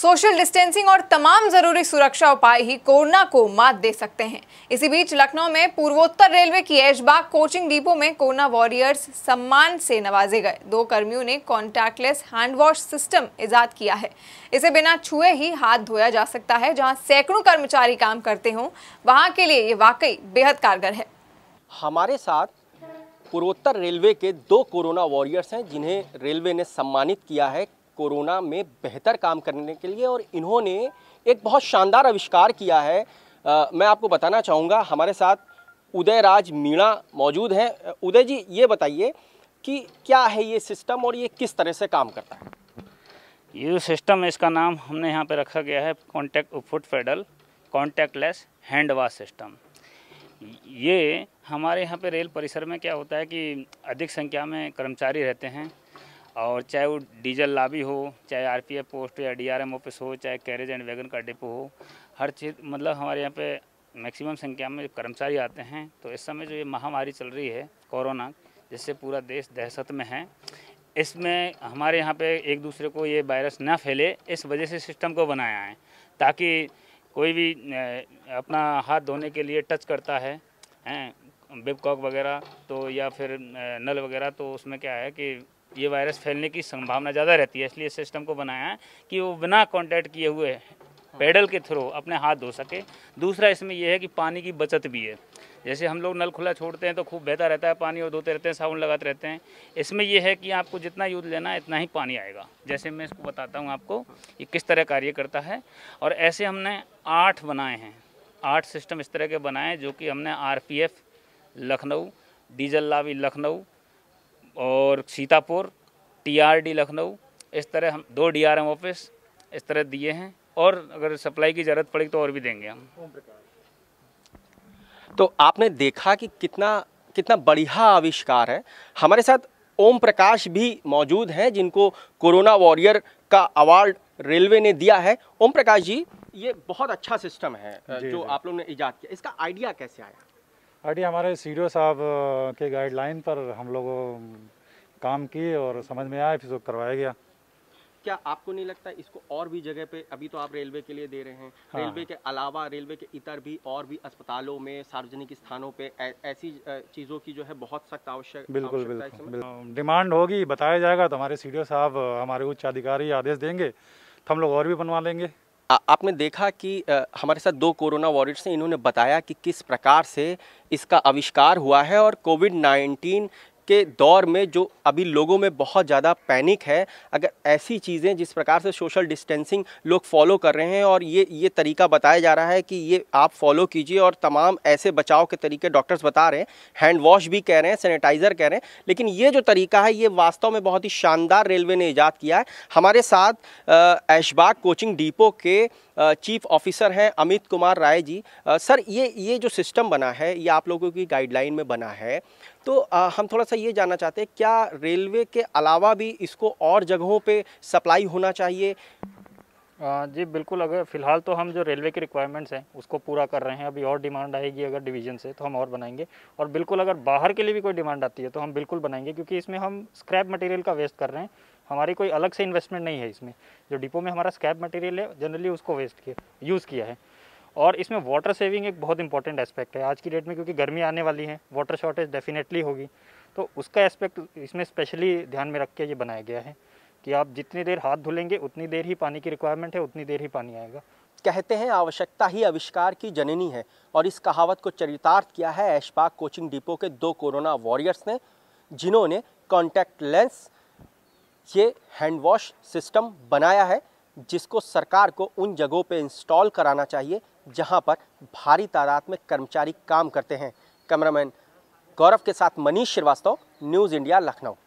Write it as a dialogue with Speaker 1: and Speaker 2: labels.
Speaker 1: Social distancing और तमाम जरूरी सुरक्षा उपाय ही कोरोना को मात दे सकते हैं इसी बीच लखनऊ में पूर्वोत्तर रेलवे की ऐशबाग कोचिंग डिपो में कोरोना वॉरियर्स सम्मान से नवाजे गए दो कर्मियों ने कॉन्टैक्टलेस हैंड वॉश सिस्टम ईजाद किया है इसे बिना छुए ही हाथ धोया जा सकता है जहाँ सैकड़ों कर्मचारी काम करते हों वहाँ के लिए ये वाकई बेहद कारगर है
Speaker 2: हमारे साथ पूर्वोत्तर रेलवे के दो कोरोना वॉरियर्स हैं जिन्हें रेलवे ने सम्मानित किया है कोरोना में बेहतर काम करने के लिए और इन्होंने एक बहुत शानदार आविष्कार किया है आ, मैं आपको बताना चाहूँगा हमारे साथ उदय राज मीणा
Speaker 1: मौजूद हैं उदय जी ये बताइए कि क्या है ये सिस्टम और ये किस तरह से काम करता है ये जो सिस्टम है इसका नाम हमने यहाँ पे रखा गया है contact foot pedal less hand wash system ये हमारे यहाँ पे रेल परिसर में क्या होता है कि अधिक संख्या में कर्मचारी रहते हैं और चाहे वो डीजल लाबी हो चाहे आरपीएफ पोस्ट या डीआरएम ऑफिस हो चाहे कैरेज एंड वैगन का डिपो हो हर चीज़ मतलब हमारे यहाँ पे मैक्सिमम संख्या में कर्मचारी आते हैं तो इस समय जो ये महामारी चल रही है कोरोना जिससे पूरा देश दहशत में है इसमें हमारे यहाँ पे एक दूसरे को ये वायरस ना फैले इस वजह से सिस्टम को बनाया है ताकि कोई भी अपना हाथ धोने के लिए टच करता है हैं बेबकॉक वगैरह तो या फिर नल वगैरह तो उसमें क्या है कि ये वायरस फैलने की संभावना ज़्यादा रहती है इसलिए सिस्टम को बनाया है कि वो बिना कॉन्टैक्ट किए हुए पेडल के थ्रू अपने हाथ धो सके दूसरा इसमें यह है कि पानी की बचत भी है जैसे हम लोग नल खुला छोड़ते हैं तो खूब बेहतर रहता है पानी और धोते रहते हैं साबुन लगाते रहते हैं इसमें यह है कि आपको जितना यूज लेना है इतना ही पानी आएगा जैसे मैं इसको बताता हूँ आपको ये किस तरह कार्य करता है और ऐसे हमने आठ बनाए हैं आठ सिस्टम इस तरह के बनाए जो कि हमने आर लखनऊ डीजल लावी लखनऊ और सीतापुर टीआरडी लखनऊ इस तरह हम दो डीआरएम ऑफिस इस तरह दिए हैं और अगर सप्लाई की ज़रूरत पड़ेगी तो और भी देंगे हम
Speaker 2: तो आपने देखा कि कितना कितना बढ़िया आविष्कार है हमारे साथ ओम प्रकाश भी मौजूद हैं जिनको कोरोना वॉरियर का अवार्ड रेलवे ने दिया है ओम प्रकाश जी ये बहुत अच्छा सिस्टम है जो आप लोगों ने ईजाद किया इसका आइडिया कैसे आया
Speaker 1: आईडी हमारे सी साहब के गाइडलाइन पर हम लोगों काम किए और समझ में आया फिर उसको तो करवाया गया
Speaker 2: क्या आपको नहीं लगता इसको और भी जगह पे अभी तो आप रेलवे के लिए दे रहे हैं हाँ। रेलवे के अलावा रेलवे के इतर भी और भी अस्पतालों में सार्वजनिक स्थानों पे ऐसी चीज़ों की जो है बहुत सख्त आवश्यक बिल्कुल बिल्कुल, बिल्कुल।
Speaker 1: डिमांड होगी बताया जाएगा तो हमारे सी साहब हमारे उच्च अधिकारी आदेश देंगे तो हम लोग और भी बनवा लेंगे आ, आपने देखा कि आ,
Speaker 2: हमारे साथ दो कोरोना वॉरियर्स हैं इन्होंने बताया कि किस प्रकार से इसका आविष्कार हुआ है और कोविड नाइन्टीन के दौर में जो अभी लोगों में बहुत ज़्यादा पैनिक है अगर ऐसी चीज़ें जिस प्रकार से सोशल डिस्टेंसिंग लोग फॉलो कर रहे हैं और ये ये तरीका बताया जा रहा है कि ये आप फॉलो कीजिए और तमाम ऐसे बचाव के तरीके डॉक्टर्स बता रहे हैं हैंड वॉश भी कह रहे हैं सैनिटाइज़र कह रहे हैं लेकिन ये जो तरीका है ये वास्तव में बहुत ही शानदार रेलवे ने ईजाद किया है हमारे साथ ऐशबाग कोचिंग डिपो के चीफ ऑफिसर हैं अमित कुमार राय जी सर ये ये जो सिस्टम बना है ये आप लोगों की गाइडलाइन में बना है तो आ, हम थोड़ा सा ये जानना चाहते हैं क्या रेलवे के अलावा भी इसको और जगहों
Speaker 1: पे सप्लाई होना चाहिए जी बिल्कुल अगर फ़िलहाल तो हम जो रेलवे की रिक्वायरमेंट्स हैं उसको पूरा कर रहे हैं अभी और डिमांड आएगी अगर डिवीज़न से तो हम और बनाएंगे और बिल्कुल अगर बाहर के लिए भी कोई डिमांड आती है तो हम बिल्कुल बनाएंगे क्योंकि इसमें हम स्क्रैप मटेरियल का वेस्ट कर रहे हैं हमारी कोई अलग से इन्वेस्टमेंट नहीं है इसमें जो डिपो में हमारा स्क्रैप मटेरियल है जनरली उसको वेस्ट किया यूज़ किया है और इसमें वाटर सेविंग एक बहुत इंपॉर्टेंट एस्पेक्ट है आज की डेट में क्योंकि गर्मी आने वाली है वाटर शॉर्टेज डेफिनेटली होगी तो उसका एस्पेक्ट इसमें स्पेशली ध्यान में रख के ये बनाया गया है कि आप जितनी देर हाथ धुलेंगे उतनी देर ही पानी की रिक्वायरमेंट है उतनी देर ही पानी आएगा कहते हैं आवश्यकता
Speaker 2: ही आविष्कार की जननी है और इस कहावत को चरितार्थ किया है ऐशपाक कोचिंग डिपो के दो कोरोना वॉरियर्स ने जिन्होंने कॉन्टैक्ट लेंस ये हैंड वॉश सिस्टम बनाया है जिसको सरकार को उन जगहों पे इंस्टॉल कराना चाहिए जहां पर भारी तादाद में कर्मचारी काम करते हैं कैमरामैन गौरव के साथ मनीष श्रीवास्तव न्यूज़ इंडिया लखनऊ